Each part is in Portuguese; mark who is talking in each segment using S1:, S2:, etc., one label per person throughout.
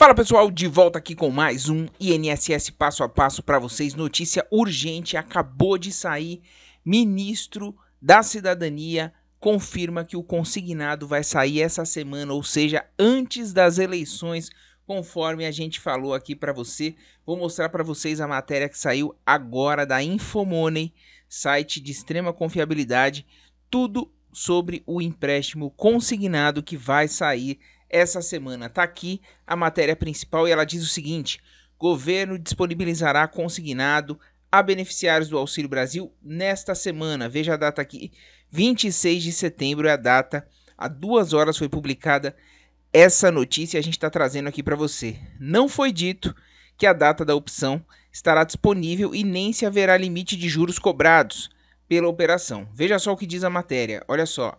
S1: Fala pessoal, de volta aqui com mais um INSS passo a passo para vocês. Notícia urgente: acabou de sair. Ministro da Cidadania confirma que o consignado vai sair essa semana, ou seja, antes das eleições, conforme a gente falou aqui para você. Vou mostrar para vocês a matéria que saiu agora da Infomoney, site de extrema confiabilidade. Tudo sobre o empréstimo consignado que vai sair essa semana. está aqui a matéria principal e ela diz o seguinte: governo disponibilizará consignado a beneficiários do Auxílio Brasil nesta semana. Veja a data aqui. 26 de setembro é a data. Há duas horas foi publicada essa notícia e a gente está trazendo aqui para você. Não foi dito que a data da opção estará disponível e nem se haverá limite de juros cobrados pela operação. Veja só o que diz a matéria. Olha só.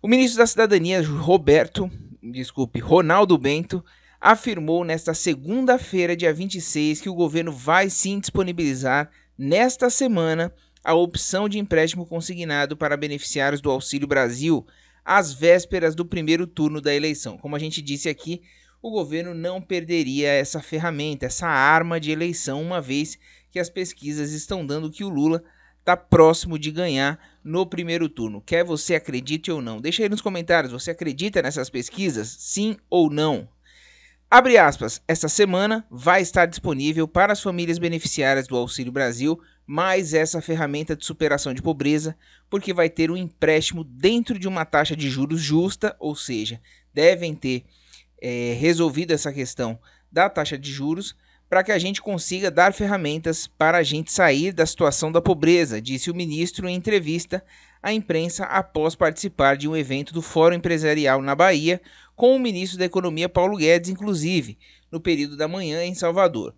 S1: O ministro da Cidadania, Roberto desculpe, Ronaldo Bento, afirmou nesta segunda-feira, dia 26, que o governo vai sim disponibilizar nesta semana a opção de empréstimo consignado para beneficiários do Auxílio Brasil às vésperas do primeiro turno da eleição. Como a gente disse aqui, o governo não perderia essa ferramenta, essa arma de eleição, uma vez que as pesquisas estão dando que o Lula está próximo de ganhar no primeiro turno, quer você acredite ou não. Deixa aí nos comentários, você acredita nessas pesquisas, sim ou não? Abre aspas, esta semana vai estar disponível para as famílias beneficiárias do Auxílio Brasil mais essa ferramenta de superação de pobreza, porque vai ter um empréstimo dentro de uma taxa de juros justa, ou seja, devem ter é, resolvido essa questão da taxa de juros para que a gente consiga dar ferramentas para a gente sair da situação da pobreza, disse o ministro em entrevista à imprensa após participar de um evento do Fórum Empresarial na Bahia com o ministro da Economia Paulo Guedes, inclusive, no período da manhã em Salvador.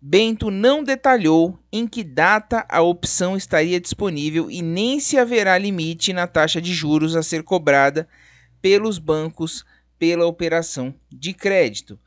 S1: Bento não detalhou em que data a opção estaria disponível e nem se haverá limite na taxa de juros a ser cobrada pelos bancos pela operação de crédito.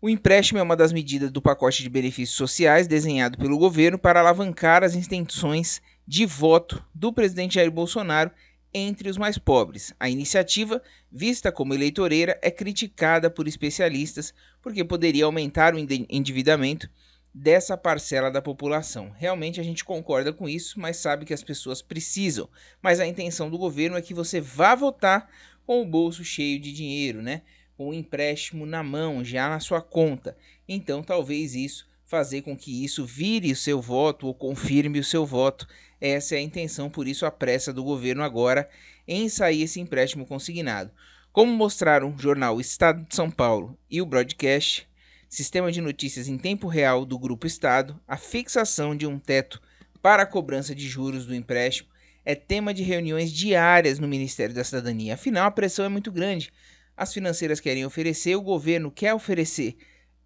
S1: O empréstimo é uma das medidas do pacote de benefícios sociais desenhado pelo governo para alavancar as intenções de voto do presidente Jair Bolsonaro entre os mais pobres. A iniciativa, vista como eleitoreira, é criticada por especialistas porque poderia aumentar o endividamento dessa parcela da população. Realmente a gente concorda com isso, mas sabe que as pessoas precisam. Mas a intenção do governo é que você vá votar com o bolso cheio de dinheiro, né? com o empréstimo na mão, já na sua conta. Então, talvez isso fazer com que isso vire o seu voto ou confirme o seu voto. Essa é a intenção, por isso a pressa do governo agora em sair esse empréstimo consignado. Como mostraram o jornal Estado de São Paulo e o broadcast, sistema de notícias em tempo real do Grupo Estado, a fixação de um teto para a cobrança de juros do empréstimo é tema de reuniões diárias no Ministério da Cidadania. Afinal, a pressão é muito grande as financeiras querem oferecer, o governo quer oferecer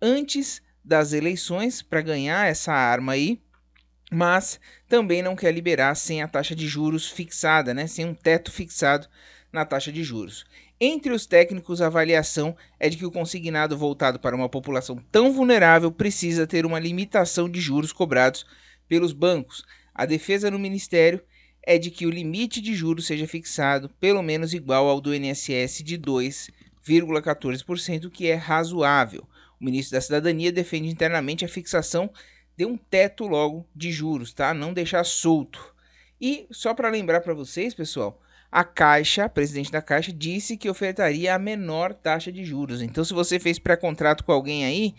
S1: antes das eleições para ganhar essa arma aí, mas também não quer liberar sem a taxa de juros fixada, né? Sem um teto fixado na taxa de juros. Entre os técnicos, a avaliação é de que o consignado voltado para uma população tão vulnerável precisa ter uma limitação de juros cobrados pelos bancos. A defesa no Ministério é de que o limite de juros seja fixado pelo menos igual ao do INSS de 2 0,14%, que é razoável. O ministro da Cidadania defende internamente a fixação de um teto logo de juros, tá? Não deixar solto. E só para lembrar para vocês, pessoal, a Caixa, presidente da Caixa, disse que ofertaria a menor taxa de juros. Então, se você fez pré-contrato com alguém aí,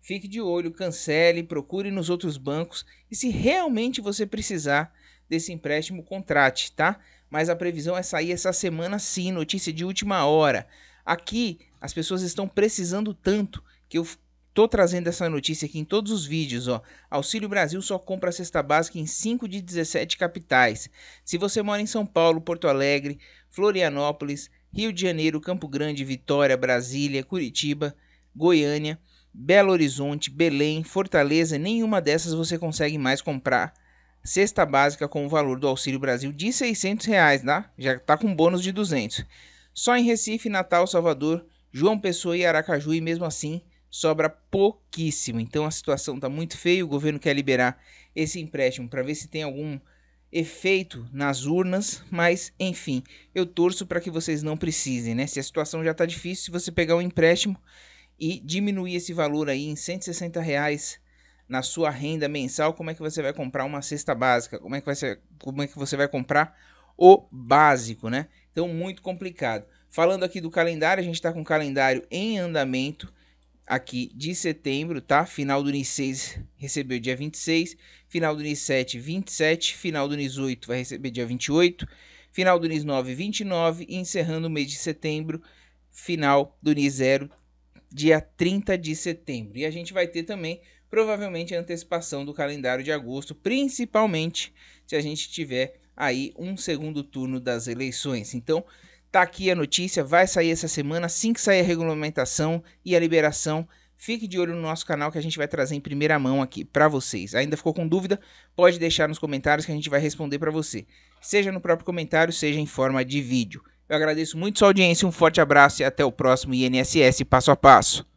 S1: fique de olho, cancele, procure nos outros bancos e se realmente você precisar desse empréstimo, contrate, tá? Mas a previsão é sair essa semana sim, notícia de última hora. Aqui as pessoas estão precisando tanto que eu tô trazendo essa notícia aqui em todos os vídeos, ó. Auxílio Brasil só compra cesta básica em 5 de 17 capitais. Se você mora em São Paulo, Porto Alegre, Florianópolis, Rio de Janeiro, Campo Grande, Vitória, Brasília, Curitiba, Goiânia, Belo Horizonte, Belém, Fortaleza, nenhuma dessas você consegue mais comprar cesta básica com o valor do Auxílio Brasil de 600 reais, tá? Já tá com bônus de 200. Só em Recife, Natal, Salvador, João Pessoa e Aracaju, e mesmo assim sobra pouquíssimo. Então a situação está muito feia. O governo quer liberar esse empréstimo para ver se tem algum efeito nas urnas, mas enfim, eu torço para que vocês não precisem, né? Se a situação já está difícil, se você pegar um empréstimo e diminuir esse valor aí em 160 reais na sua renda mensal, como é que você vai comprar uma cesta básica? Como é que vai, ser, como é que você vai comprar o básico, né? Então, muito complicado. Falando aqui do calendário, a gente está com o calendário em andamento aqui de setembro, tá? Final do NIS recebeu dia 26, final do NIS 7, 27, final do NIS 8 vai receber dia 28, final do NIS 9, 29 e encerrando o mês de setembro, final do NIS 0, dia 30 de setembro. E a gente vai ter também provavelmente a antecipação do calendário de agosto, principalmente se a gente tiver aí um segundo turno das eleições. Então, tá aqui a notícia, vai sair essa semana, assim que sair a regulamentação e a liberação. Fique de olho no nosso canal que a gente vai trazer em primeira mão aqui para vocês. Ainda ficou com dúvida? Pode deixar nos comentários que a gente vai responder para você. Seja no próprio comentário, seja em forma de vídeo. Eu agradeço muito sua audiência, um forte abraço e até o próximo INSS Passo a Passo.